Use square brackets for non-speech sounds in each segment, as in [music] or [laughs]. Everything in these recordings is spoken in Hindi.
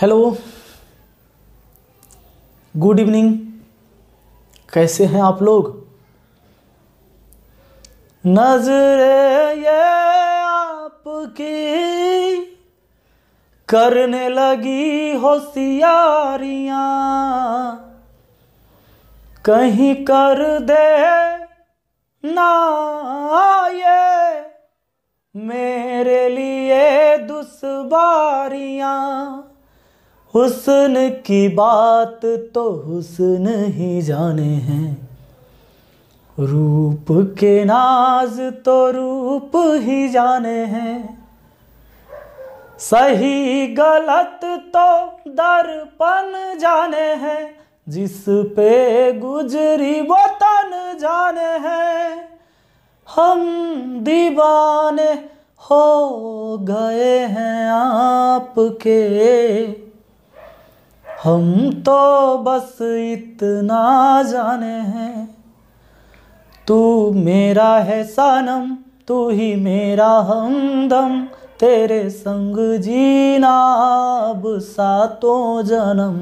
हेलो गुड इवनिंग कैसे हैं आप लोग नजरे ये आपकी करने लगी होशियारिया कहीं कर दे ना ये मेरे लिए दुशारियाँ हुसन की बात तो हुसन ही जाने हैं रूप के नाज तो रूप ही जाने हैं सही गलत तो दर्पण जाने हैं जिस पे गुजरी वतन जाने हैं हम दीवाने हो गए हैं आपके हम तो बस इतना जाने हैं तू मेरा है सनम तू ही मेरा हमदम तेरे संग जीना अब सातों जन्म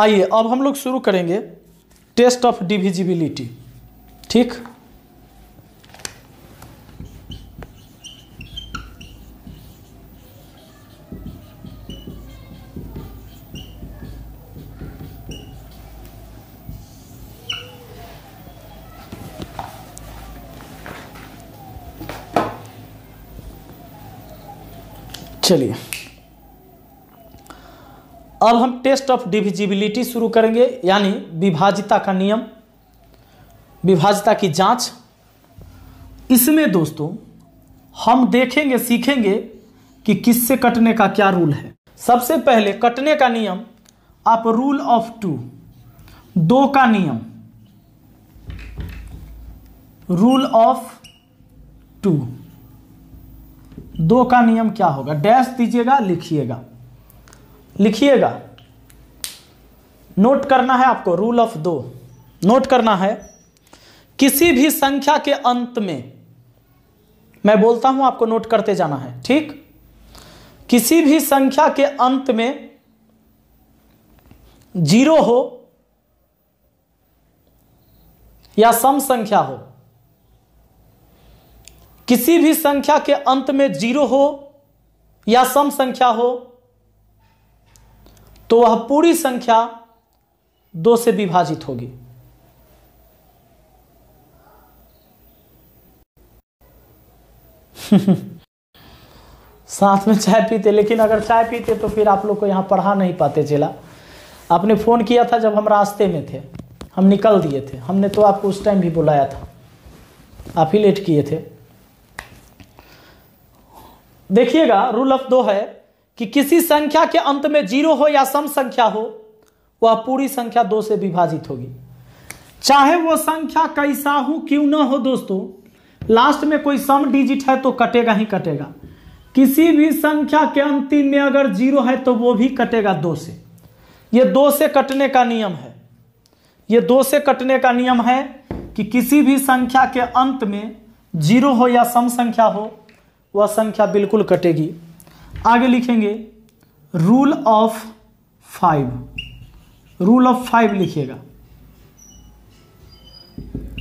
आइए अब हम लोग शुरू करेंगे टेस्ट ऑफ डिविजिबिलिटी ठीक चलिए अब हम टेस्ट ऑफ डिविजिबिलिटी शुरू करेंगे यानी विभाजिता का नियम विभाजिता की जांच इसमें दोस्तों हम देखेंगे सीखेंगे कि किससे कटने का क्या रूल है सबसे पहले कटने का नियम आप रूल ऑफ टू दो का नियम रूल ऑफ टू दो का नियम क्या होगा डैश दीजिएगा लिखिएगा लिखिएगा नोट करना है आपको रूल ऑफ दो नोट करना है किसी भी संख्या के अंत में मैं बोलता हूं आपको नोट करते जाना है ठीक किसी भी संख्या के अंत में जीरो हो या सम संख्या हो किसी भी संख्या के अंत में जीरो हो या सम संख्या हो तो वह पूरी संख्या दो से विभाजित होगी [laughs] साथ में चाय पीते लेकिन अगर चाय पीते तो फिर आप लोग को यहाँ पढ़ा नहीं पाते चेला आपने फ़ोन किया था जब हम रास्ते में थे हम निकल दिए थे हमने तो आपको उस टाइम भी बुलाया था आप ही लेट किए थे देखिएगा रूल ऑफ दो है कि किसी संख्या के अंत में जीरो हो या सम संख्या हो वह पूरी संख्या दो से विभाजित होगी चाहे वो संख्या कैसा हो क्यों ना हो दोस्तों लास्ट में कोई सम डिजिट है तो कटेगा ही कटेगा किसी भी संख्या के अंतिम में अगर जीरो है तो वो भी कटेगा दो से ये दो से कटने का नियम है ये दो से कटने का नियम है कि किसी भी संख्या के अंत में जीरो हो या सम संख्या हो वह संख्या बिल्कुल कटेगी आगे लिखेंगे rule of five rule of five लिखिएगा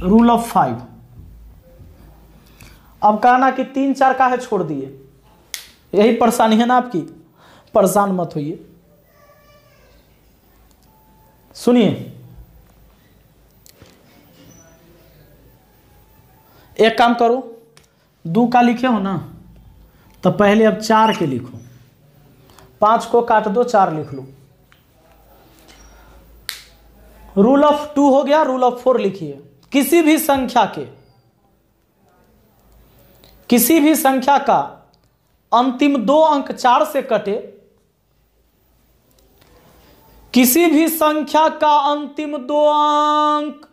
रूल ऑफ फाइव अब कहना कि तीन चार का है छोड़ दिए यही परेशानी है ना आपकी परेशान मत होइए सुनिए एक काम करो दो का लिखे हो ना तो पहले अब चार के लिखो पांच को काट दो चार लिख लो रूल ऑफ टू हो गया रूल ऑफ फोर लिखिए किसी भी संख्या के किसी भी संख्या का अंतिम दो अंक चार से कटे किसी भी संख्या का अंतिम दो अंक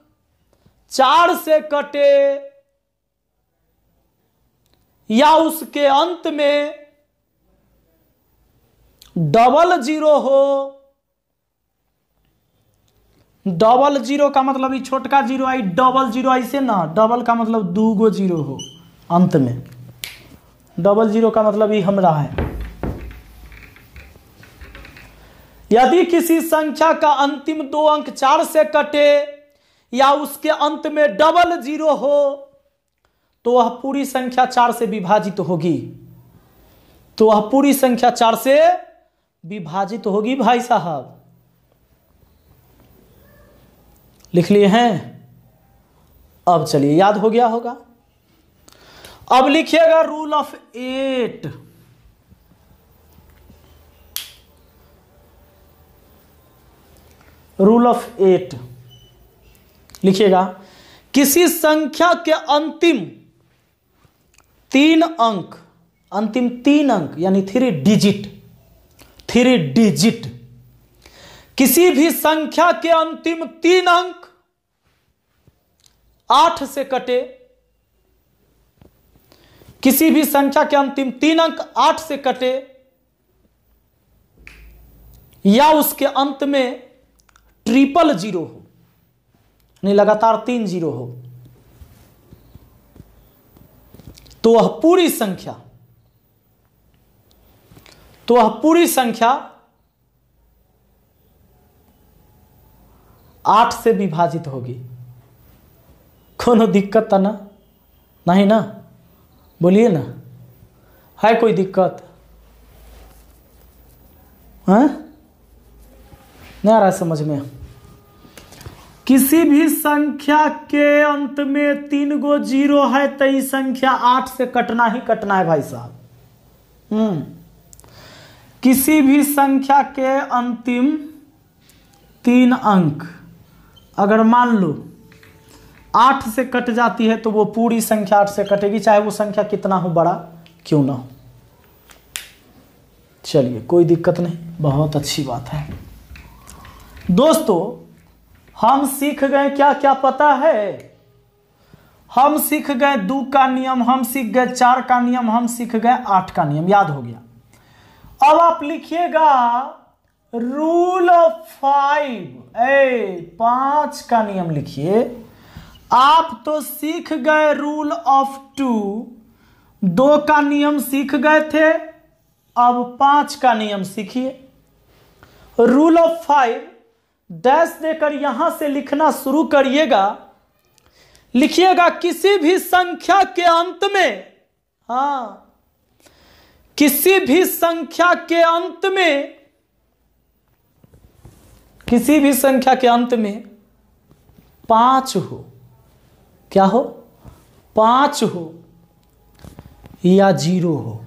चार से कटे या उसके अंत में डबल जीरो हो डबल जीरो का मतलब छोटका जीरो आई डबल जीरो ऐसे ना डबल का मतलब दू गो जीरो हो अंत में डबल जीरो का मतलब ये हमरा है यदि किसी संख्या का अंतिम दो अंक चार से कटे या उसके अंत में डबल जीरो हो तो वह पूरी संख्या चार से विभाजित तो होगी तो वह पूरी संख्या चार से विभाजित तो होगी भाई साहब लिख लिए हैं अब चलिए याद हो गया होगा अब लिखिएगा rule of eight rule of eight लिखिएगा किसी संख्या के अंतिम तीन अंक अंतिम तीन अंक यानी थ्री डिजिट थ्री डिजिट किसी भी संख्या के अंतिम तीन अंक आठ से कटे किसी भी संख्या के अंतिम तीन अंक आठ से कटे या उसके अंत में ट्रिपल जीरो हो यानी लगातार तीन जीरो हो तो वह पूरी संख्या तो वह पूरी संख्या आठ से विभाजित होगी कोनो दिक्कत था ना नहीं ना बोलिए ना है कोई दिक्कत है हाँ? नहीं आ रहा है समझ में किसी भी संख्या के अंत में तीन गो जीरो है तो ये संख्या आठ से कटना ही कटना है भाई साहब हम्म किसी भी संख्या के अंतिम तीन अंक अगर मान लो आठ से कट जाती है तो वो पूरी संख्या आठ से कटेगी चाहे वो संख्या कितना हो बड़ा क्यों ना हो चलिए कोई दिक्कत नहीं बहुत अच्छी बात है दोस्तों हम सीख गए क्या क्या पता है हम सीख गए दो का नियम हम सीख गए चार का नियम हम सीख गए आठ का नियम याद हो गया अब आप लिखिएगा रूल ऑफ फाइव ए पांच का नियम लिखिए आप तो सीख गए रूल ऑफ टू दो का नियम सीख गए थे अब पांच का नियम सीखिए रूल ऑफ फाइव डैश देकर यहां से लिखना शुरू करिएगा लिखिएगा किसी भी संख्या के अंत में हा किसी भी संख्या के अंत में किसी भी संख्या के अंत में पांच हो क्या हो पांच हो या जीरो हो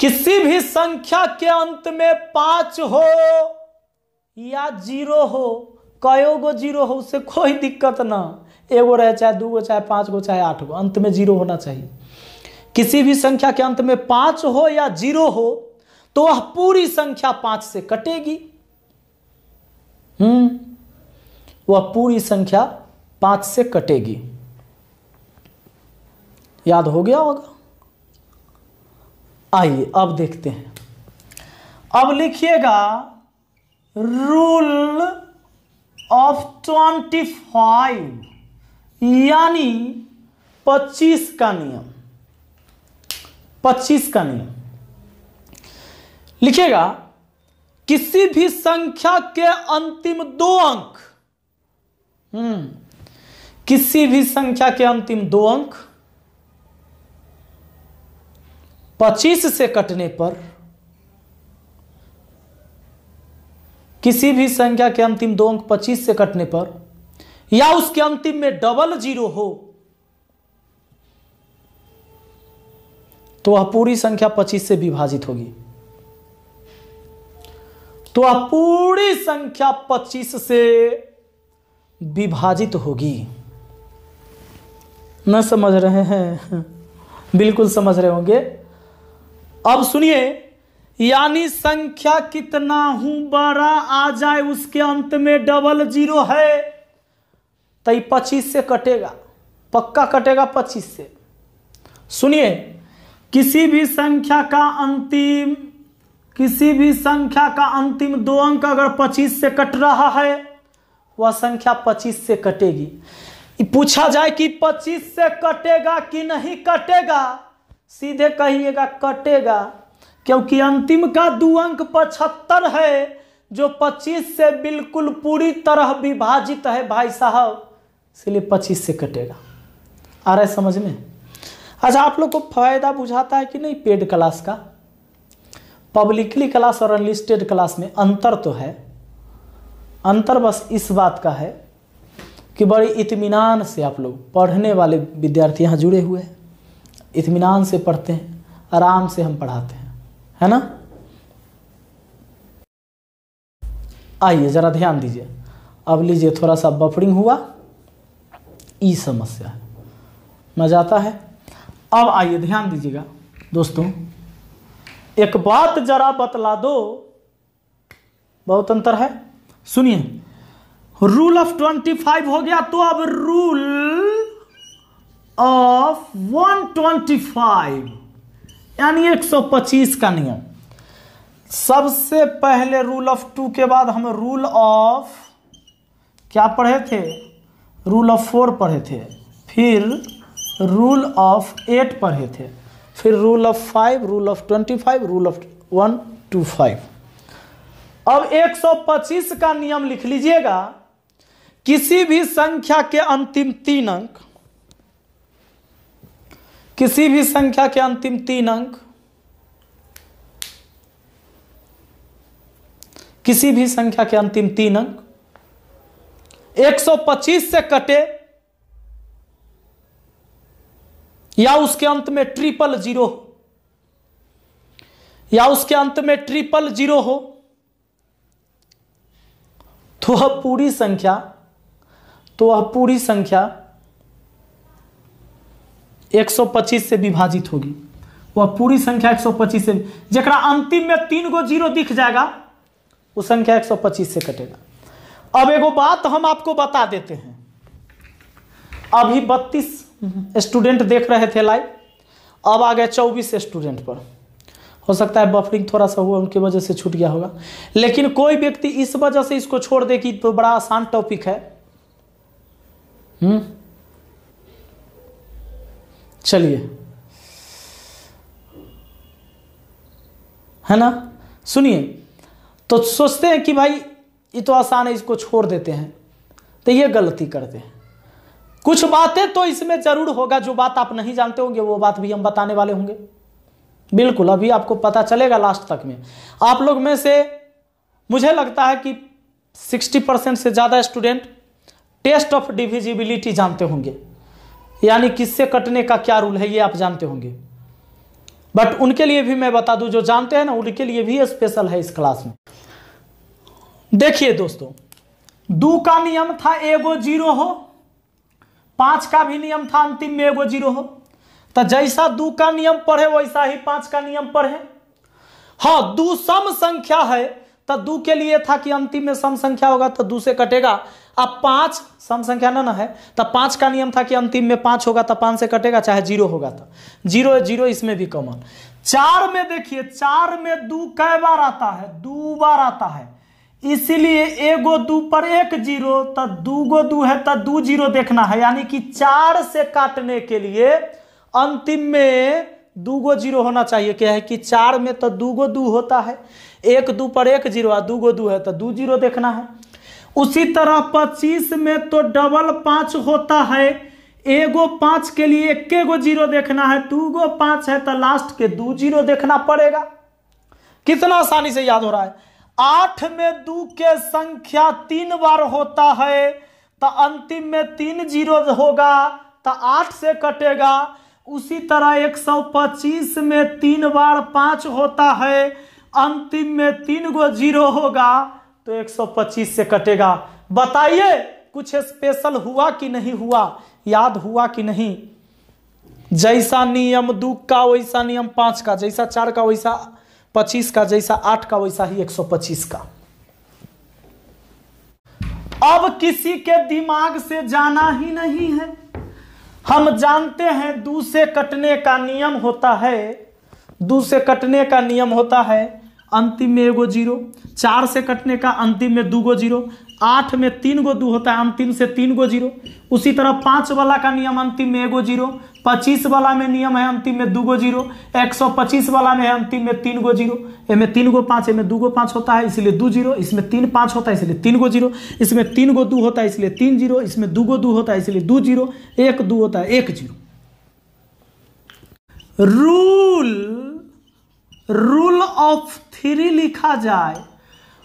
किसी भी संख्या के अंत में पांच हो या जीरो हो कयो गो जीरो हो उससे कोई दिक्कत ना एगो रहे चाहे दू गो चाहे पाँच गो चाहे आठ गो अंत में जीरो होना चाहिए किसी भी संख्या के अंत में पाँच हो या जीरो हो तो वह पूरी संख्या पाँच से कटेगी हम्म वह पूरी संख्या पाँच से कटेगी याद हो गया होगा आइए अब देखते हैं अब लिखिएगा रूल ऑफ ट्वेंटी फाइव यानी पच्चीस का नियम पच्चीस का नियम लिखेगा किसी भी संख्या के अंतिम दो अंक हम्म किसी भी संख्या के अंतिम दो अंक पच्चीस से कटने पर किसी भी संख्या के अंतिम दो अंक पच्चीस से कटने पर या उसके अंतिम में डबल जीरो हो तो वह पूरी संख्या पच्चीस से विभाजित होगी तो वह पूरी संख्या पच्चीस से विभाजित होगी न समझ रहे हैं बिल्कुल समझ रहे होंगे अब सुनिए यानी संख्या कितना हूं बड़ा आ जाए उसके अंत में डबल जीरो है तो ये पच्चीस से कटेगा पक्का कटेगा पच्चीस से सुनिए किसी भी संख्या का अंतिम किसी भी संख्या का अंतिम दो अंक अगर पच्चीस से कट रहा है वह संख्या पच्चीस से कटेगी पूछा जाए कि पच्चीस से कटेगा कि नहीं कटेगा सीधे कहिएगा कटेगा क्योंकि अंतिम का दो अंक पचहत्तर है जो 25 से बिल्कुल पूरी तरह विभाजित है भाई साहब इसलिए 25 से कटेगा आ रहा है समझ में अच्छा आप लोग को फायदा बुझाता है कि नहीं पेड क्लास का पब्लिकली क्लास और अनलिस्टेड क्लास में अंतर तो है अंतर बस इस बात का है कि बड़े इतमान से आप लोग पढ़ने वाले विद्यार्थी यहाँ जुड़े हुए हैं इतमान से पढ़ते हैं आराम से हम पढ़ाते हैं है ना आइए ज़रा ध्यान दीजिए अब लीजिए थोड़ा सा बफरिंग हुआ ई समस्या है मजा आता है अब आइए ध्यान दीजिएगा दोस्तों एक बात जरा बतला दो बहुत अंतर है सुनिए रूल ऑफ ट्वेंटी फाइव हो गया तो अब rule of one twenty five यानी 125 का नियम सबसे पहले रूल ऑफ टू के बाद हम रूल ऑफ क्या पढ़े थे रूल ऑफ फोर पढ़े थे फिर रूल ऑफ एट पढ़े थे फिर rule of five rule of twenty five rule of one two five अब 125 का नियम लिख लीजिएगा किसी भी संख्या के अंतिम तीन अंक किसी भी संख्या के अंतिम तीन अंक किसी भी संख्या के अंतिम तीन अंक 125 से कटे या उसके अंत में ट्रिपल जीरो या उसके अंत में ट्रिपल जीरो हो तो वह पूरी संख्या तो वह पूरी संख्या 125 से विभाजित होगी वह पूरी संख्या 125 से जरा अंतिम में तीन गो जीरो दिख जाएगा वो संख्या 125 से कटेगा अब एगो बात हम आपको बता देते हैं अभी 32 स्टूडेंट देख रहे थे लाइव अब आ गए 24 स्टूडेंट पर हो सकता है बफरिंग थोड़ा सा हुआ उनकी वजह से छूट गया होगा लेकिन कोई व्यक्ति इस वजह से इसको छोड़ दे कि तो बड़ा आसान टॉपिक है हुँ? हम्म? चलिए है ना सुनिए तो सोचते हैं कि भाई ये तो आसान है इसको छोड़ देते हैं तो ये गलती करते हैं कुछ बातें तो इसमें जरूर होगा जो बात आप नहीं जानते होंगे वो बात भी हम बताने वाले होंगे बिल्कुल अभी आपको पता चलेगा लास्ट तक में आप लोग में से मुझे लगता है कि 60 परसेंट से ज़्यादा स्टूडेंट टेस्ट ऑफ डिविजिबिलिटी जानते होंगे यानी किससे कटने का क्या रूल है ये आप जानते होंगे बट उनके लिए भी मैं बता दूं जो जानते हैं ना उनके लिए भी स्पेशल है इस क्लास में देखिए दोस्तों दो का नियम था एगो जीरो हो पांच का भी नियम था अंतिम में एगो जीरो हो तो जैसा दो का नियम पढ़े वैसा ही पांच का नियम पढ़े हाँ दो सम संख्या है तो दो के लिए था कि अंतिम में सम संख्या होगा तो दो से कटेगा अब पांच सम संख्या ना है तो पांच का नियम था कि अंतिम में पांच होगा तो पांच से कटेगा चाहे जीरो होगा तो जीरो जीरो इसमें भी कॉमन चार में देखिए चार में दो कई बार आता है दो बार आता है इसलिए एगो दू पर एक जीरो तो दू गो दू है तो दू जीरो देखना है यानी कि चार से काटने के लिए अंतिम में दू गो जीरो होना चाहिए क्या है कि चार में तो दू गो दू होता है एक दू पर एक जीरो दू गो दू है तो दू जीरो देखना है उसी तरह पच्चीस में तो डबल पांच होता है एगो पांच के लिए एक गो जीरो देखना है दू गो पांच है तो लास्ट के दो जीरो देखना पड़ेगा कितना आसानी से याद हो रहा है आठ में दू के संख्या तीन बार होता है तो अंतिम में तीन जीरो होगा तो आठ से कटेगा उसी तरह 125 में तीन बार पांच होता है अंतिम में तीन गो जीरो होगा तो 125 से कटेगा बताइए कुछ स्पेशल हुआ कि नहीं हुआ याद हुआ कि नहीं जैसा नियम दो का वैसा नियम पांच का जैसा चार का वैसा पच्चीस का जैसा आठ का वैसा ही एक सौ पच्चीस का अब किसी के दिमाग से जाना ही नहीं है हम जानते हैं दू से कटने का नियम होता है दू से कटने का नियम होता है अंतिम में एगो जीरो चार से कटने का अंतिम में दू गो जीरो आठ में तीन गो दू होता है अंतिम से तीन गो जीरो उसी तरह पांच वाला का नियम अंतिम में एगो जीरो पच्चीस वाला में नियम है अंतिम में दू गो जीरो एक सौ पच्चीस वाला में है अंतिम में तीन गो जीरो में तीन गो पांच में दू गो पांच होता है इसलिए दू जीरो इसमें तीन पांच होता है इसलिए तीन गो जीरो इसमें तीन गो दू होता है इसलिए तीन जीरो इसमें दू गो दू होता है इसलिए दू जीरो एक दू होता है एक zero rule rule of three लिखा जाए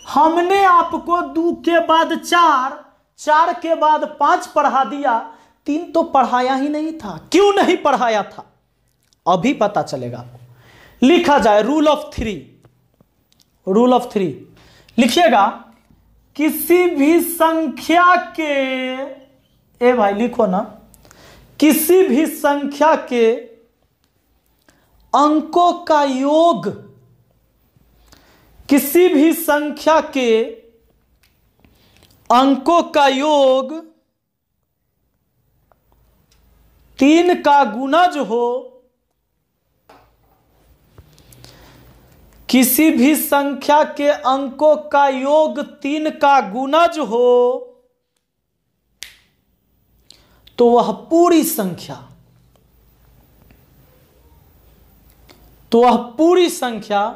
हमने आपको दो के बाद चार चार के बाद पांच पढ़ा दिया तीन तो पढ़ाया ही नहीं था क्यों नहीं पढ़ाया था अभी पता चलेगा आपको लिखा जाए rule of three rule of three लिखिएगा किसी भी संख्या के ए भाई लिखो ना किसी भी संख्या के अंकों का योग किसी भी संख्या के अंकों का योग तीन का गुना जो हो किसी भी संख्या के अंकों का योग तीन का गुना जो हो तो वह पूरी संख्या तो वह पूरी संख्या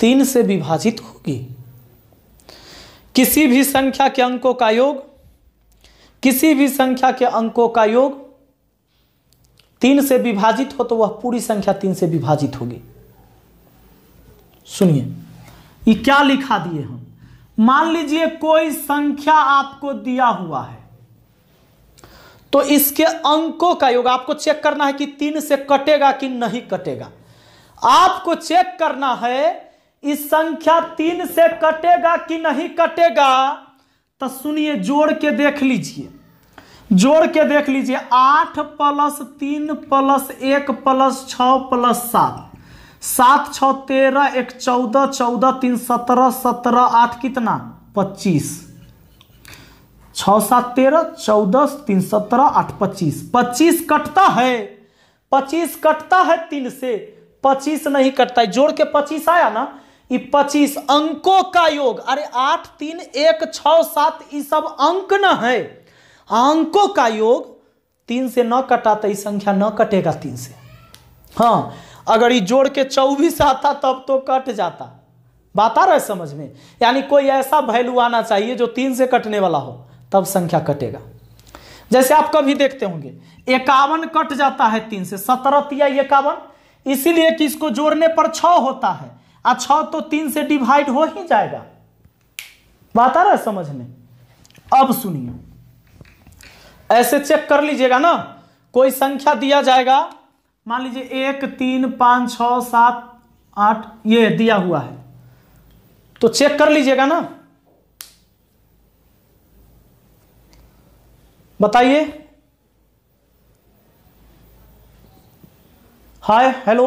तीन से विभाजित होगी किसी भी संख्या के अंकों का योग किसी भी संख्या के अंकों का योग तीन से विभाजित हो तो वह पूरी संख्या तीन से विभाजित होगी सुनिए ये क्या लिखा दिए हम मान लीजिए कोई संख्या आपको दिया हुआ है तो इसके अंकों का योग आपको चेक करना है कि तीन से कटेगा कि नहीं कटेगा आपको चेक करना है इस संख्या तीन से कटेगा कि नहीं कटेगा तो सुनिए जोड़ के देख लीजिए जोड़ के देख लीजिए आठ प्लस तीन प्लस एक प्लस छ प्लस सात सात छ तेरह एक चौदह चौदह तीन सत्रह सत्रह आठ कितना पच्चीस छ सात तेरह चौदह तीन सत्रह आठ पच्चीस पच्चीस कटता है पच्चीस कटता है तीन से पच्चीस नहीं कटता है जोड़ के पच्चीस आया ना ये पच्चीस अंकों का योग अरे आठ तीन एक छ सात ये सब अंक न है अंकों का योग तीन से न कटा तो संख्या न कटेगा तीन से हाँ अगर ये जोड़ के चौबीस आता तब तो कट जाता बात आ रहा है समझ में यानी कोई ऐसा वैल्यू आना चाहिए जो तीन से कटने वाला हो तब संख्या कटेगा जैसे आप कभी देखते होंगे इक्यावन कट जाता है तीन से सत्रह या इक्यावन इसीलिए कि इसको जोड़ने पर छ होता है और छ तो तीन से डिवाइड हो ही जाएगा बात आ रहा है समझ में अब सुनिए ऐसे चेक कर लीजिएगा ना कोई संख्या दिया जाएगा मान लीजिए एक तीन पांच छ सात आठ ये दिया हुआ है तो चेक कर लीजिएगा ना बताइए हाय हेलो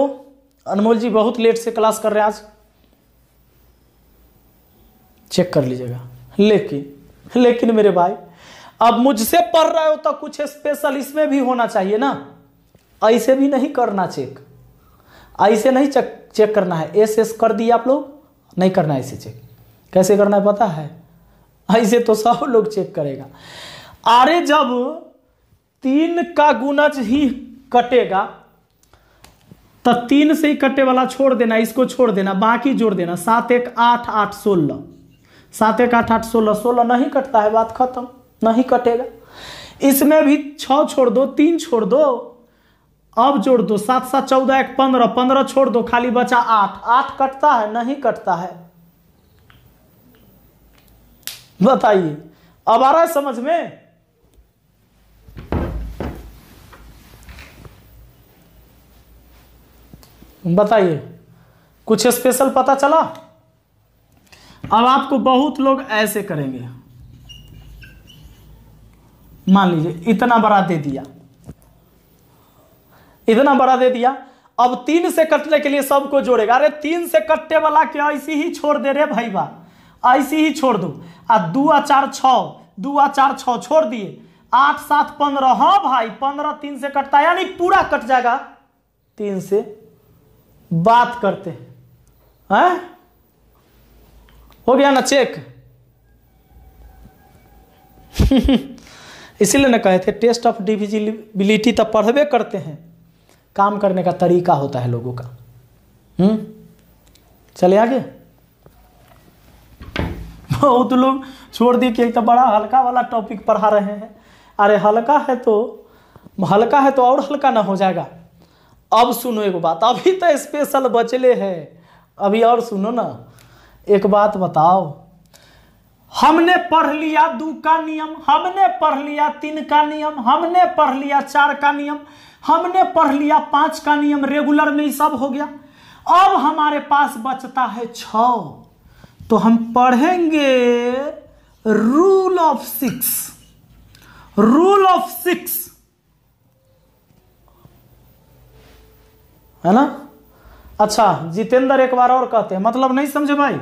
अनमोल जी बहुत लेट से क्लास कर रहे हैं आज चेक कर लीजिएगा लेकिन लेकिन मेरे भाई अब मुझसे पढ़ रहे हो तो कुछ स्पेशल इसमें भी होना चाहिए ना ऐसे भी नहीं करना चेक ऐसे नहीं चेक चेक करना है एस एस कर दिए आप लोग नहीं करना ऐसे चेक कैसे करना है पता है ऐसे तो सब लोग चेक करेगा आरे जब तीन का गुणज ही कटेगा तो तीन से ही कटे वाला छोड़ देना इसको छोड़ देना बाकी जोड़ देना सात एक आठ आठ सोलह सात एक आठ आठ सोलह सोलह नहीं कटता है बात खत्म नहीं कटेगा इसमें भी छ छोड़ दो तीन छोड़ दो अब जोड़ दो सात सात चौदह एक पंद्रह पंद्रह छोड़ दो खाली बचा आठ आठ कटता है नहीं कटता है बताइए अब आ रहा है समझ में बताइए कुछ स्पेशल पता चला अब आपको बहुत लोग ऐसे करेंगे मान लीजिए इतना बड़ा दे दिया इतना बड़ा दे दिया अब तीन से कटने के लिए सबको जोड़ेगा अरे तीन से कटने वाला क्या ऐसी ही छोड़ दे रे भाई बा ऐसी ही छोड़ दो आ दू आ चार छ दू आ चार छ छोड़ दिए आठ सात पंद्रह हाँ भाई पंद्रह तीन से कटता है यानी पूरा कट जाएगा तीन से बात करते हैं है? हो गया ना चेक [laughs] इसीलिए ना कहे थे टेस्ट ऑफ डिविजिबिलिटी तो पढ़बे करते हैं काम करने का तरीका होता है लोगों का हम्म चले आगे बहुत लोग छोड़ दिए कि तो बड़ा हल्का वाला टॉपिक पढ़ा रहे हैं अरे हल्का है तो हल्का है तो और हल्का ना हो जाएगा अब सुनो एक बात अभी तो स्पेशल बचले है अभी और सुनो ना एक बात बताओ हमने पढ़ लिया दो का नियम हमने पढ़ लिया तीन का नियम हमने पढ़ लिया चार का नियम हमने पढ़ लिया पांच का नियम रेगुलर में ही सब हो गया अब हमारे पास बचता है छ तो हम पढ़ेंगे rule of six rule of six है ना अच्छा जितेंद्र एक बार और कहते हैं मतलब नहीं समझे भाई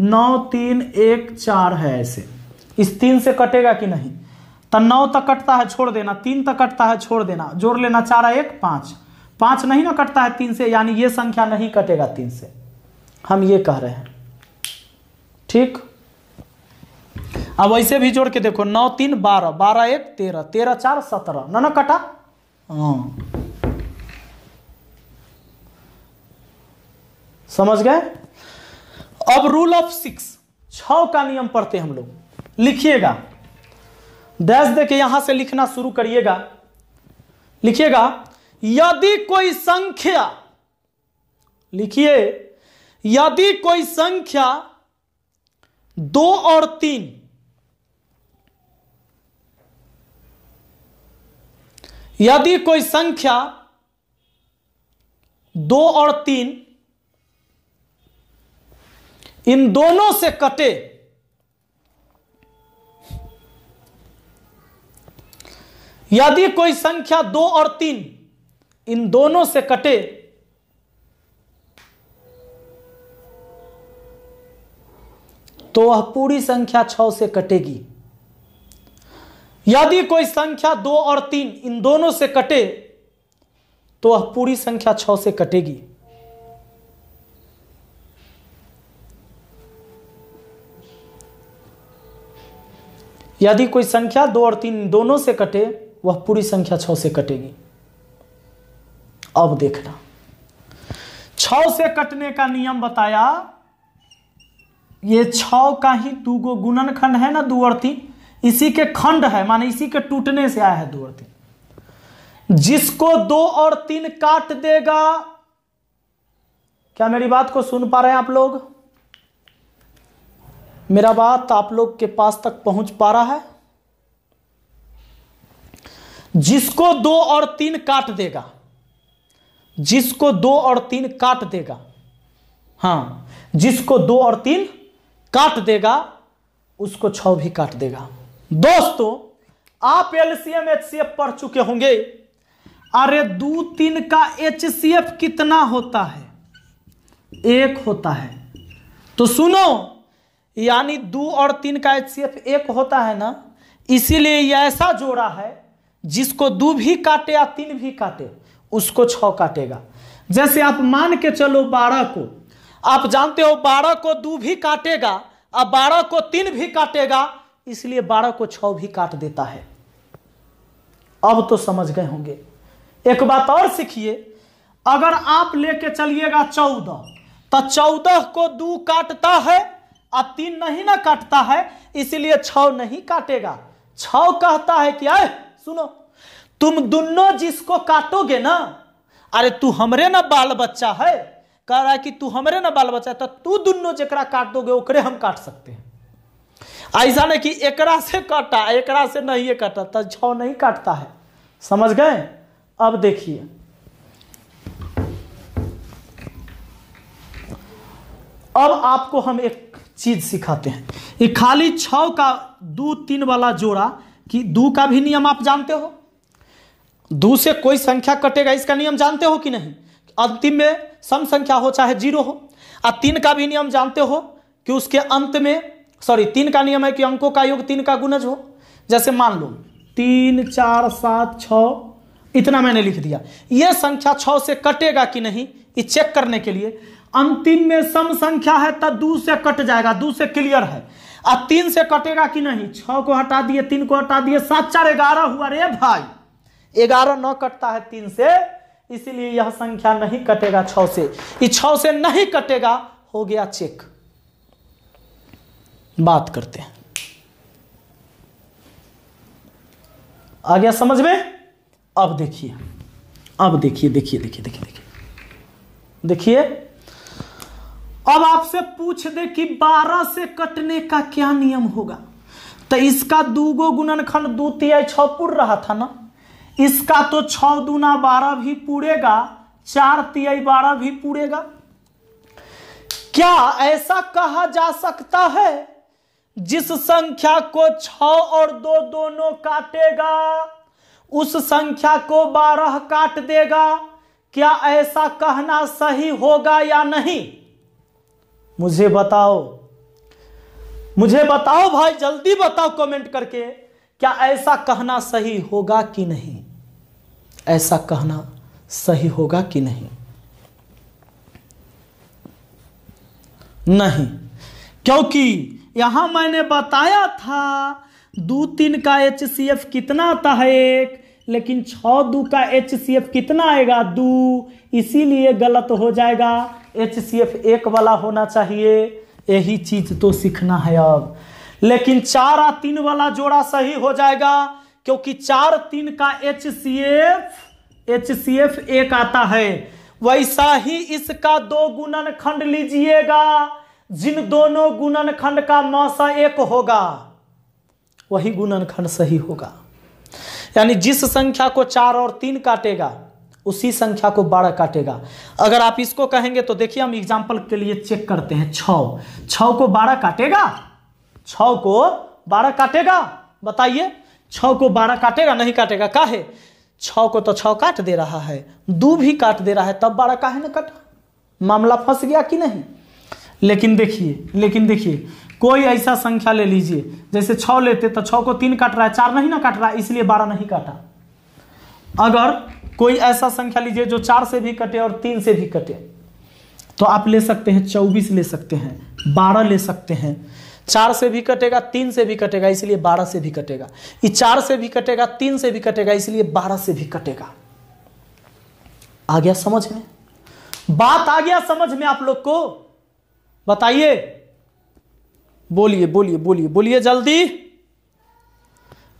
नौ तीन एक चार है ऐसे इस तीन से कटेगा कि नहीं तो नौ तक कटता है छोड़ देना तीन तक कटता है छोड़ देना जोड़ लेना चार एक पांच पांच नहीं ना कटता है तीन से यानी ये संख्या नहीं कटेगा तीन से हम ये कह रहे हैं ठीक अब ऐसे भी जोड़ के देखो नौ तीन बारह बारह एक तेरह तेरह चार सत्रह न न कटा हाँ समझ गए अब रूल ऑफ सिक्स छ का नियम पढ़ते हम लोग लिखिएगा डैश देके यहां से लिखना शुरू करिएगा लिखिएगा यदि कोई संख्या लिखिए यदि कोई संख्या दो और तीन यदि कोई संख्या दो और तीन इन दोनों से कटे यदि कोई संख्या दो और तीन इन दोनों से कटे तो वह पूरी संख्या छ से कटेगी यदि कोई संख्या दो और तीन इन दोनों से कटे तो वह पूरी संख्या छ से कटेगी यदि कोई संख्या दो और तीन दोनों से कटे वह पूरी संख्या छ से कटेगी अब देखना छ से कटने का नियम बताया ये छ का ही दू गो गुणन खंड है ना दो और तीन इसी के खंड है माने इसी के टूटने से आया है दो और तीन जिसको दो और तीन काट देगा क्या मेरी बात को सुन पा रहे हैं आप लोग मेरा बात आप लोग के पास तक पहुंच पा रहा है जिसको दो और तीन काट देगा जिसको दो और तीन काट देगा हां जिसको दो और तीन काट देगा उसको छ भी काट देगा दोस्तों आप L C M H C F पढ़ चुके होंगे अरे दो तीन का एच सी एफ कितना होता है एक होता है तो सुनो यानी दो और तीन का एच एक होता है ना इसीलिए यह ऐसा जोड़ा है जिसको दो भी काटे या तीन भी काटे उसको छ काटेगा जैसे आप मान के चलो बारह को आप जानते हो बारह को दो भी काटेगा और बारह को तीन भी काटेगा इसलिए बारह को छ भी काट देता है अब तो समझ गए होंगे एक बात और सीखिए अगर आप लेके चलिएगा चौदह तो चौदह को दो काटता है अब तीन नहीं ना काटता है इसीलिए छ नहीं काटेगा छ कहता है कि आए सुनो तुम दोनों जिसको काटोगे ना अरे तू हमरे ना बाल बच्चा है कह रहा है कि तू हमरे ना बाल बच्चा है तो तू दोनों जरा काट दोगे ओकरे हम काट सकते हैं ऐसा नहीं कि एकरा से काटा एकरा से नहीं ये काटा तो छ नहीं काटता है समझ गए अब देखिए अब आपको हम एक चीज सिखाते हैं ये खाली छ का दो तीन वाला जोड़ा कि दो का भी नियम आप जानते हो दो से कोई संख्या कटेगा इसका नियम जानते हो कि नहीं अंतिम में सम संख्या हो चाहे जीरो हो और तीन का भी नियम जानते हो कि उसके अंत में सॉरी तीन का नियम है कि अंकों का योग तीन का गुणज हो जैसे मान लो तीन चार सात छ इतना मैंने लिख दिया यह संख्या छ से कटेगा कि नहीं ये चेक करने के लिए अंतिम में सम संख्या है तब दू से कट जाएगा दू से क्लियर है और तीन से कटेगा कि नहीं छह को हटा दिए तीन को हटा दिए सात चार ग्यारह हुआ रे भाई ग्यारह न कटता है तीन से इसीलिए यह संख्या नहीं कटेगा छ से ये से नहीं कटेगा हो गया चेक बात करते हैं आ गया समझ में अब देखिए अब देखिए देखिए देखिए देखिए देखिए देखिए अब आपसे पूछ दे कि बारह से कटने का क्या नियम होगा तो इसका दूगो गुणनखंड दो तिहाई छ पूर रहा था ना इसका तो छ दूना बारह भी पूरेगा चार तिहाई बारह भी पूरेगा क्या ऐसा कहा जा सकता है जिस संख्या को छ और दो दोनों काटेगा उस संख्या को बारह काट देगा क्या ऐसा कहना सही होगा या नहीं मुझे बताओ मुझे बताओ भाई जल्दी बताओ कमेंट करके क्या ऐसा कहना सही होगा कि नहीं ऐसा कहना सही होगा कि नहीं नहीं क्योंकि यहां मैंने बताया था दो तीन का एच सी एफ कितना आता है एक लेकिन छ दू का एच सी एफ कितना आएगा दू इसीलिए गलत हो जाएगा एच सी एफ एक वाला होना चाहिए यही चीज तो सीखना है अब लेकिन चार आ तीन वाला जोड़ा सही हो जाएगा क्योंकि चार तीन का H C F H C F एक आता है वैसा ही इसका दो गुणन खंड लीजिएगा जिन दोनों गुणन खंड का मौसा एक होगा वही गुणन खंड सही होगा यानी जिस संख्या को चार और तीन काटेगा उसी संख्या को बारह काटेगा अगर आप इसको कहेंगे तो देखिए हम एग्जाम्पल के लिए चेक करते हैं छ छ को बारह काटेगा छ को बारह काटेगा बताइए छ को बारह काटेगा नहीं काटेगा काहे छ को तो छ काट दे रहा है दो भी काट दे रहा है तब बारह काहे ना काटा मामला फंस गया कि नहीं लेकिन देखिए लेकिन देखिए कोई ऐसा संख्या ले लीजिए जैसे छ लेते तो छ को तीन काट रहा है चार नहीं ना काट रहा है इसलिए बारह नहीं काटा अगर कोई ऐसा संख्या लीजिए जो चार से भी कटे और तीन से भी कटे तो आप ले सकते हैं चौबीस ले सकते हैं बारह ले सकते हैं चार से भी कटेगा तीन से भी कटेगा इसलिए बारह से भी कटेगा ये चार से भी कटेगा तीन से भी कटेगा इसलिए बारह से भी कटेगा आ गया समझ में बात आ गया समझ में आप लोग को बताइए बोलिए बोलिए बोलिए बोलिए जल्दी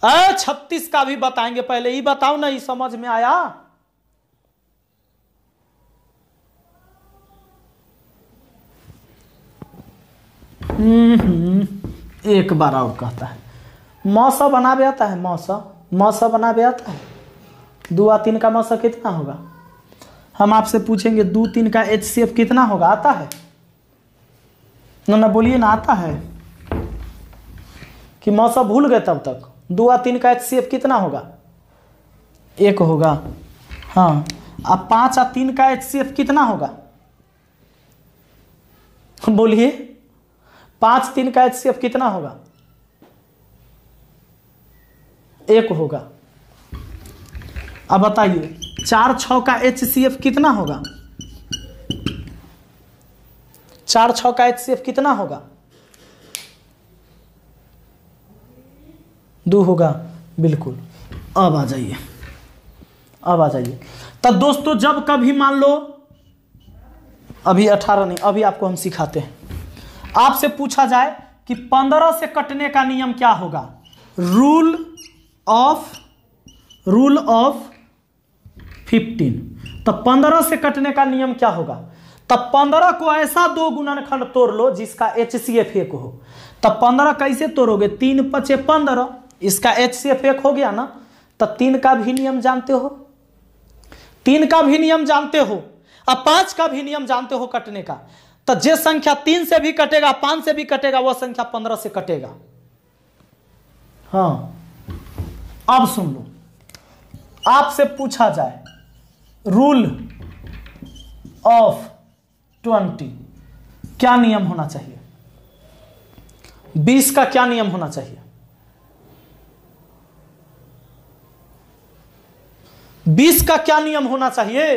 अ छत्तीस का भी बताएंगे पहले ये बताओ ना ये समझ में आया हम्म, हम्म, एक बार और कहता है मौसा बना भी आता है मौसा मौसा बना भी आता है दो आ तीन का मौसा कितना होगा हम आपसे पूछेंगे दो तीन का एच सी एफ कितना होगा आता है ना ना बोलिए ना आता है कि मौसा भूल गए तब तक दुआ तीन का एच कितना होगा एक होगा हाँ अब पाँच आ तीन का एच कितना होगा बोलिए पाँच तीन का एच कितना होगा एक होगा अब बताइए चार छ का एच कितना होगा चार छ का एच कितना होगा दो होगा बिल्कुल अब आ जाइए अब आ जाइए तो दोस्तों जब कभी मान लो अभी अठारह नहीं अभी आपको हम सिखाते हैं आपसे पूछा जाए कि पंद्रह से कटने का नियम क्या होगा rule of rule of fifteen तो पंद्रह से कटने का नियम क्या होगा तब तो पंद्रह को ऐसा दो गुणनखंड तोड़ लो जिसका एच सी एफ एक हो तब तो पंद्रह कैसे तोड़ोगे तीन पचे पंद्रह इसका एच सी एफ एक हो गया ना तो तीन का भी नियम जानते हो तीन का भी नियम जानते हो अब पांच का भी नियम जानते हो कटने का तो जो संख्या तीन से भी कटेगा पांच से भी कटेगा वह संख्या पंद्रह से कटेगा हाँ अब सुन लो आपसे पूछा जाए रूल ऑफ ट्वेंटी क्या नियम होना चाहिए बीस का क्या नियम होना चाहिए बीस का क्या नियम होना चाहिए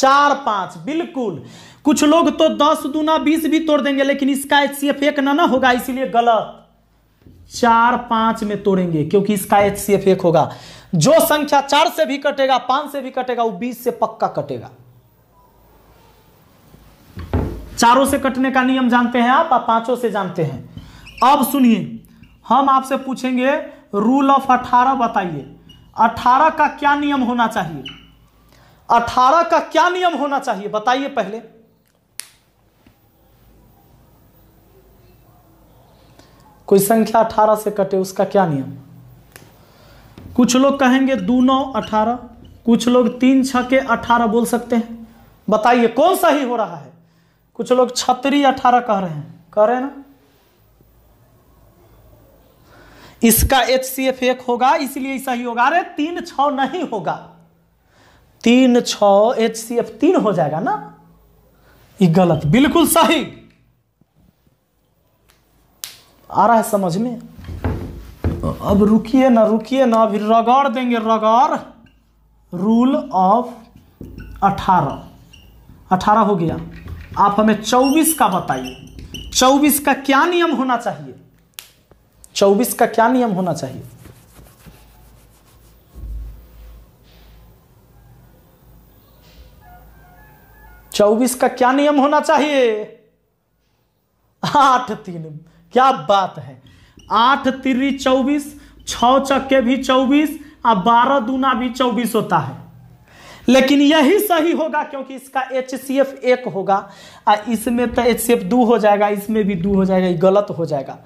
चार पांच बिल्कुल कुछ लोग तो दस दूना बीस भी तोड़ देंगे लेकिन इसका एच सी एफ एक ना ना होगा इसीलिए गलत चार पांच में तोड़ेंगे क्योंकि इसका एच सी एफ एक होगा जो संख्या चार से भी कटेगा पांच से भी कटेगा वो बीस से पक्का कटेगा चारों से कटने का नियम जानते हैं आप आप पांचों से जानते हैं अब सुनिए हम आपसे पूछेंगे रूल ऑफ अठारह बताइए अठारह का क्या नियम होना चाहिए अठारह का क्या नियम होना चाहिए बताइए पहले कोई संख्या अठारह से कटे उसका क्या नियम कुछ लोग कहेंगे दो नौ अठारह कुछ लोग तीन छ के अठारह बोल सकते हैं बताइए कौन सा ही हो रहा है कुछ लोग छतरी अठारह कह रहे हैं कह रहे हैं ना इसका एच सी एफ एक होगा इसीलिए सही होगा अरे तीन छ नहीं होगा तीन छ एच सी एफ तीन हो जाएगा ना ये गलत बिल्कुल सही आ रहा है समझ में अब रुकिए ना रुकिए ना अभी रगड़ देंगे रगड़ रूल ऑफ अठारह अठारह हो गया आप हमें चौबीस का बताइए चौबीस का क्या नियम होना चाहिए चौबीस का क्या नियम होना चाहिए चौबीस का क्या नियम होना चाहिए आठ तीन क्या बात है आठ तिरी चौबीस छ चक्के भी चौबीस और बारह दूना भी चौबीस होता है लेकिन यही सही होगा क्योंकि इसका एच सी एफ एक होगा और इसमें तो एच सी एफ दो हो जाएगा इसमें भी दो हो जाएगा ये गलत हो जाएगा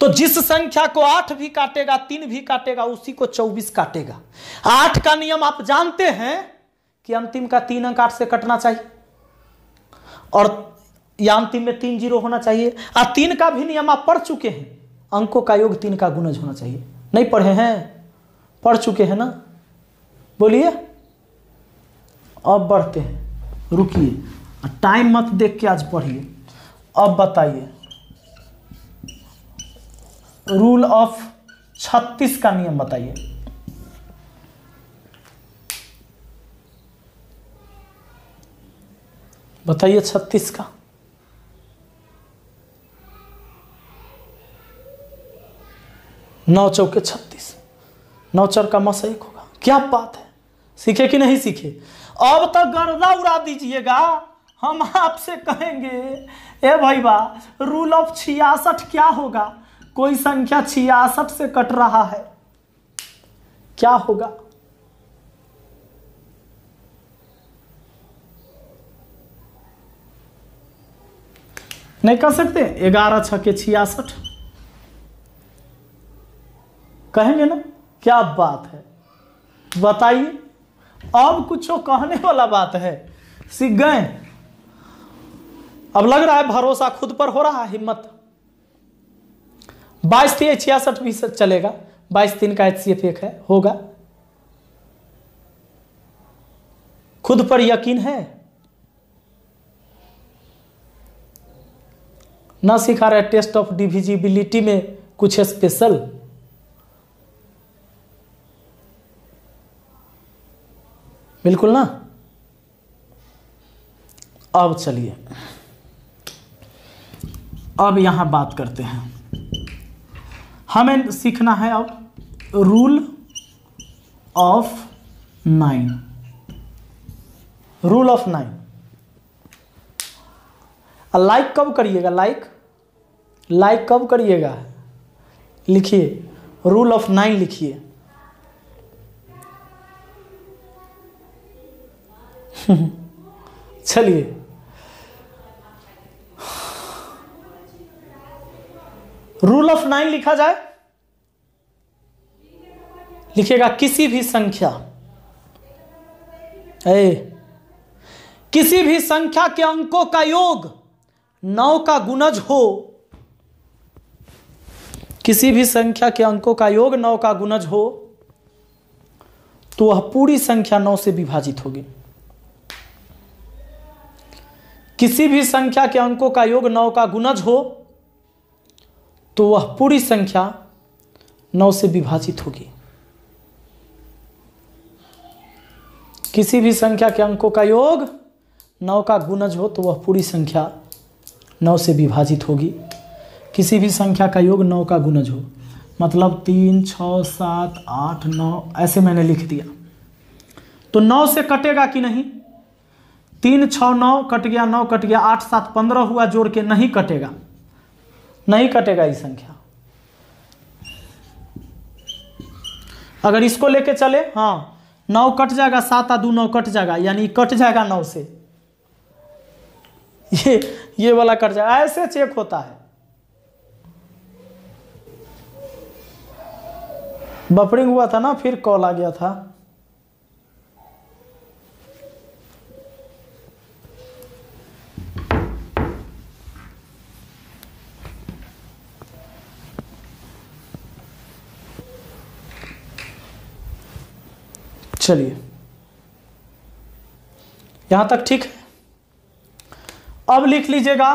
तो जिस संख्या को आठ भी काटेगा तीन भी काटेगा उसी को चौबीस काटेगा आठ का नियम आप जानते हैं कि अंतिम का तीन अंक आठ से कटना चाहिए और या अंतिम में तीन जीरो होना चाहिए और तीन का भी नियम आप पढ़ चुके हैं अंकों का योग तीन का गुणज होना चाहिए नहीं पढ़े हैं पढ़ चुके हैं ना बोलिए अब बढ़ते हैं रुकिए टाइम मत देख के आज पढ़िए अब बताइए रूल ऑफ छत्तीस का नियम बताइए बताइए छत्तीस का नौ चौके छत्तीस नौ चौर का मस एक होगा क्या बात है सीखे कि नहीं सीखे अब तक गर्दा उड़ा दीजिएगा हम आपसे कहेंगे ए भाई बा रूल ऑफ छियासठ क्या होगा कोई संख्या छियासठ से कट रहा है क्या होगा नहीं कर सकते ग्यारह छ के छियासठ कहेंगे ना क्या बात है बताइए अब कुछ तो कहने वाला बात है सीख गए अब लग रहा है भरोसा खुद पर हो रहा है हिम्मत बाईस तीन छियासठ भी चलेगा बाईस तीन का एच एक है होगा खुद पर यकीन है ना सिखा रहा है टेस्ट ऑफ डिविजिबिलिटी में कुछ स्पेशल बिल्कुल ना अब चलिए अब यहां बात करते हैं हमें सीखना है अब rule of nine rule of nine like कब करिएगा लाइक लाइक कब करिएगा लिखिए रूल ऑफ नाइन लिखिए [laughs] चलिए रूल ऑफ नाइन लिखा जाए लिखिएगा किसी भी संख्या ए, किसी भी संख्या के अंकों का योग नौ का गुणज हो किसी भी संख्या के अंकों का योग नौ का गुणज हो तो वह पूरी संख्या नौ से विभाजित होगी किसी भी संख्या के अंकों का योग नौ का गुणज हो तो वह पूरी संख्या नौ से विभाजित होगी किसी भी संख्या के अंकों का योग नौ का गुणज हो तो वह पूरी संख्या नौ से विभाजित होगी किसी भी संख्या का योग नौ का गुणज हो मतलब तीन छः सात आठ नौ ऐसे मैंने लिख दिया तो नौ से कटेगा कि नहीं तीन छः नौ कट गया नौ कट गया आठ सात पंद्रह हुआ जोड़ के नहीं कटेगा नहीं कटेगा ये संख्या अगर इसको लेके चले हाँ नौ कट जाएगा सात आ दू नौ कट जाएगा यानी कट जाएगा नौ से ये ये वाला कट जाएगा ऐसे चेक होता है बफरिंग हुआ था ना फिर कॉल आ गया था चलिए यहां तक ठीक है अब लिख लीजिएगा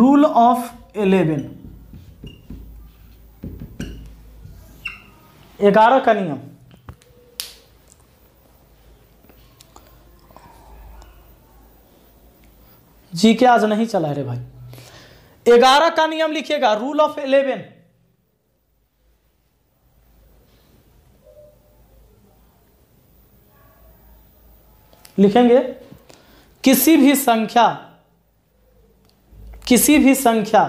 रूल ऑफ इलेवन ग्यारह का नियम जी के आज नहीं चला है रे भाई ग्यारह का नियम लिखिएगा रूल ऑफ इलेवन लिखेंगे किसी भी संख्या किसी भी संख्या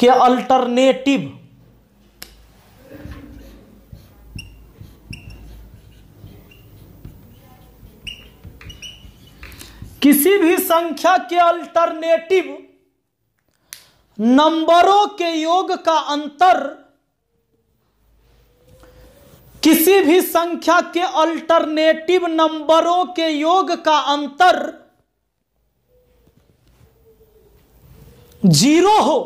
के अल्टरनेटिव किसी भी संख्या के अल्टरनेटिव नंबरों के योग का अंतर किसी भी संख्या के अल्टरनेटिव नंबरों के योग का अंतर जीरो हो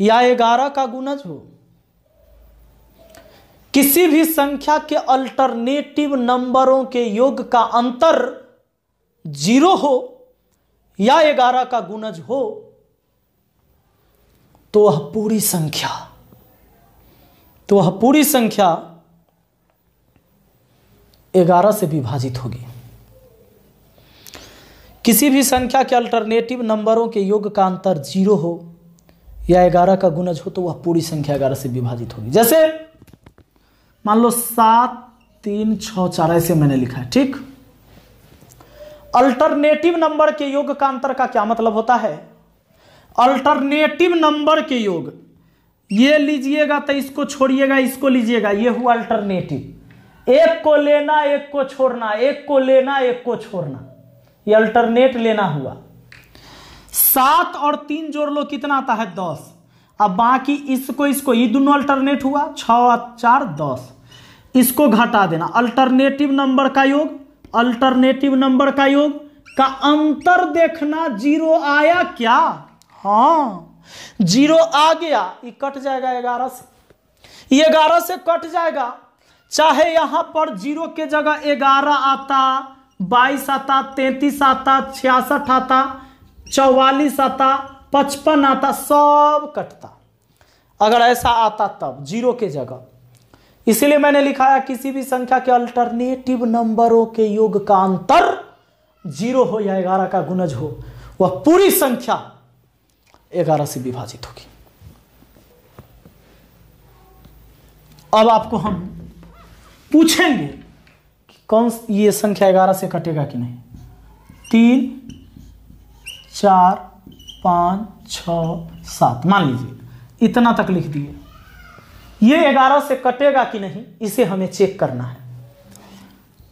या ग्यारह का गुणज हो किसी भी संख्या के अल्टरनेटिव नंबरों के योग का अंतर जीरो हो या ग्यारह का गुणज हो तो वह पूरी संख्या तो वह पूरी संख्या ग्यारह से विभाजित होगी किसी भी संख्या के अल्टरनेटिव नंबरों के योग का अंतर जीरो हो या ग्यारह का गुणज हो तो वह पूरी संख्या ग्यारह से विभाजित होगी जैसे मान लो सात तीन छ चार ऐसे मैंने लिखा है ठीक अल्टरनेटिव नंबर के योग का अंतर का क्या मतलब होता है अल्टरनेटिव नंबर के योग ये लीजिएगा तो इसको छोड़िएगा इसको लीजिएगा ये हुआ अल्टरनेटिव एक को लेना एक को छोड़ना एक को लेना एक को छोड़ना ये अल्टरनेट लेना हुआ सात और तीन जोड़ लो कितना आता है दस अब बाकी इसको इसको ये दोनों अल्टरनेट हुआ छ चार दस इसको घटा देना अल्टरनेटिव नंबर का योग अल्टरनेटिव नंबर का योग का अंतर देखना जीरो आया क्या हाँ जीरो आ गया ये कट जाएगा ग्यारह से ये ग्यारह से कट जाएगा चाहे यहां पर जीरो के जगह ग्यारह आता बाईस आता तैतीस आता छियासठ आता चौवालीस आता पचपन आता सब कटता अगर ऐसा आता तब जीरो के जगह इसलिए मैंने लिखा है किसी भी संख्या के अल्टरनेटिव नंबरों के योग का अंतर जीरो हो या ग्यारह का गुणज हो वह पूरी संख्या ग्यारह से विभाजित होगी अब आपको हम पूछेंगे कि कौन ये संख्या ग्यारह से कटेगा कि नहीं तीन चार पाँच छ सात मान लीजिए इतना तक लिख दिए ये ग्यारह से कटेगा कि नहीं इसे हमें चेक करना है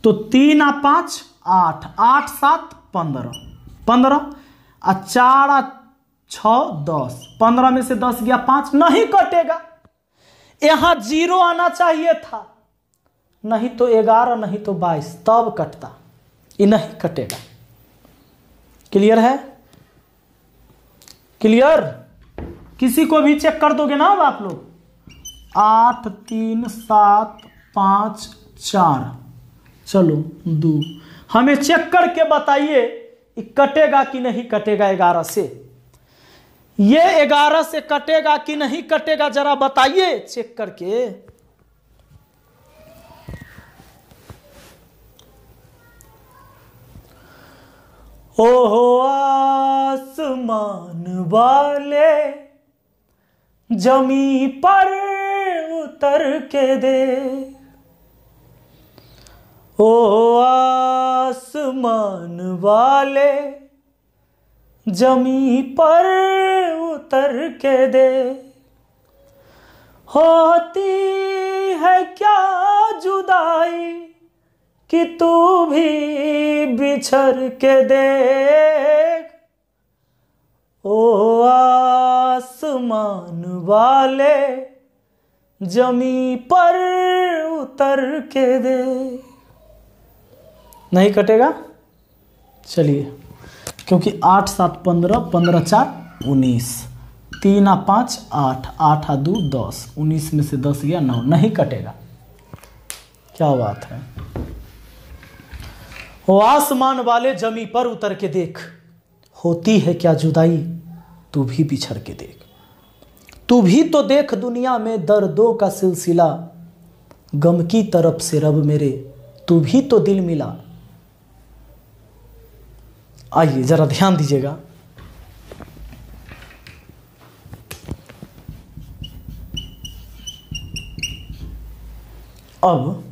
तो तीन आ पांच आठ आठ सात पंद्रह पंद्रह आ चार आ छ दस पंद्रह में से दस गया पांच नहीं कटेगा यहां जीरो आना चाहिए था नहीं तो ग्यारह नहीं तो बाईस तब कटता ये नहीं कटेगा क्लियर है क्लियर किसी को भी चेक कर दोगे ना अब आप लोग आठ तीन सात पांच चार चलो दो हमें चेक करके बताइए कटेगा कि नहीं कटेगा ग्यारह से ये ग्यारह से कटेगा कि नहीं कटेगा जरा बताइए चेक करके ओहो आसमान वाले जमी पर उतर के दे ओ आसमान वाले जमी पर उतर के दे होती है क्या जुदाई कि तू भी बिछर के दे ओ आसमान वाले जमी पर उतर के दे नहीं कटेगा चलिए क्योंकि आठ सात पंद्रह पंद्रह चार उन्नीस तीन आ पाँच आठ आठ आ दो दस उन्नीस में से दस गया नौ नहीं कटेगा क्या बात है वो आसमान वाले जमी पर उतर के देख होती है क्या जुदाई तू भी बिछड़ के देख तू भी तो देख दुनिया में दर्दों का सिलसिला गम की तरफ से रब मेरे तू भी तो दिल मिला आइए ज़रा ध्यान दीजिएगा अब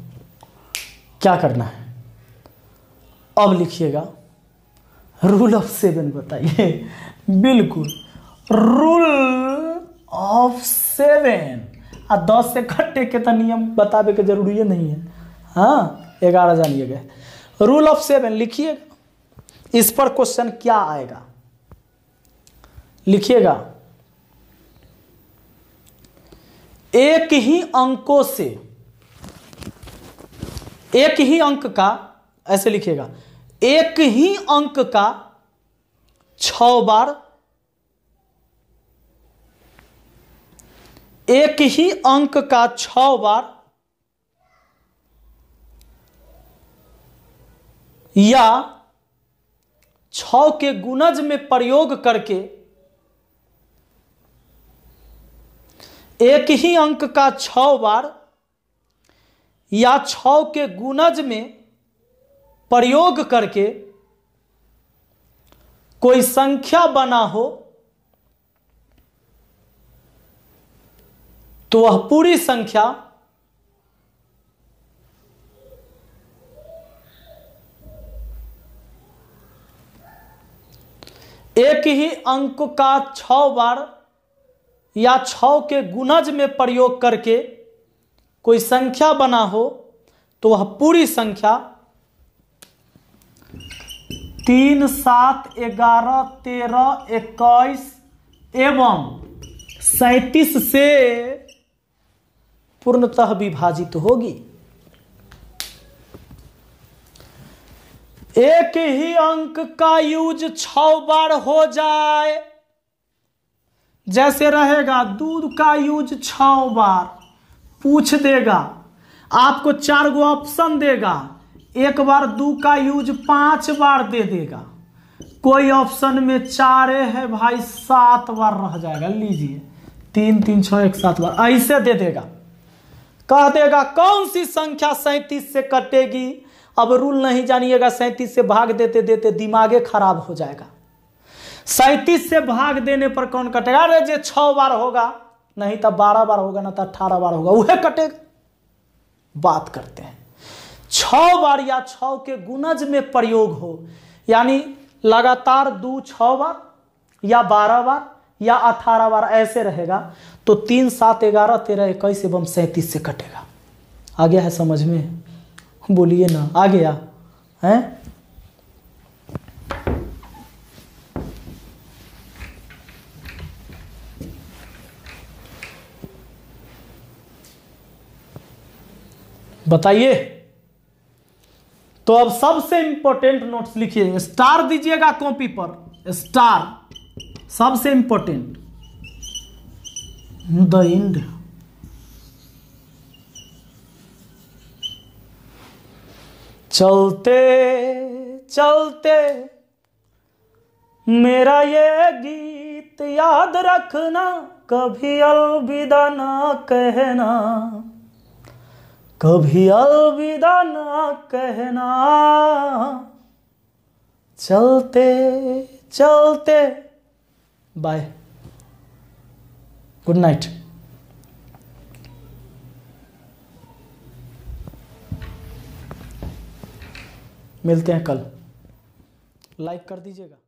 क्या करना है अब लिखिएगा रूल ऑफ सेवन बताइए बिल्कुल रूल ऑफ सेवन आ दस से खट्टे के तो नियम बताबे के जरूरी नहीं है हाँ ग्यारह जानिएगा रूल ऑफ सेवन लिखिएगा इस पर क्वेश्चन क्या आएगा लिखिएगा एक ही अंकों से एक ही अंक का ऐसे लिखिएगा एक ही अंक का छ बार एक ही अंक का छ बार या छ के गुणज में प्रयोग करके एक ही अंक का छ बार या छ के गुणज में प्रयोग करके कोई संख्या बना हो तो वह पूरी संख्या एक ही अंक का छ बार या छ के गुणज में प्रयोग करके कोई संख्या बना हो तो वह पूरी संख्या तीन सात ग्यारह तेरह इक्कीस एवं सैतीस से पूर्णतः विभाजित होगी एक ही अंक का यूज छ बार हो जाए जैसे रहेगा दूध का यूज छ बार पूछ देगा आपको चार गो ऑप्शन देगा एक बार दू का यूज पांच बार दे देगा कोई ऑप्शन में चारे है भाई सात बार रह जाएगा लीजिए तीन तीन छ एक सात बार ऐसे दे देगा कह देगा कौन सी संख्या सैंतीस से कटेगी अब रूल नहीं जानिएगा सैंतीस से भाग देते देते दिमागे खराब हो जाएगा सैंतीस से भाग देने पर कौन कटेगा अरे जे छः बार होगा नहीं तो बारह बार होगा ना तो अट्ठारह बार होगा वह कटेगा बात करते हैं छ बार या छ के गुणज में प्रयोग हो यानी लगातार दो छ बार या बारह बार या अठारह बार ऐसे रहेगा तो तीन सात ग्यारह तेरह इक्कीस एवं सैंतीस से कटेगा आ गया है समझ में बोलिए ना आ गया हैं बताइए तो अब सबसे इंपॉर्टेंट नोट्स लिखिए स्टार दीजिएगा कॉपी पर स्टार सबसे इंपॉर्टेंट द इंड चलते चलते मेरा ये गीत याद रखना कभी अलविदा ना कहना कभी अलविदा ना कहना चलते चलते बाय गुड नाइट मिलते हैं कल लाइक कर दीजिएगा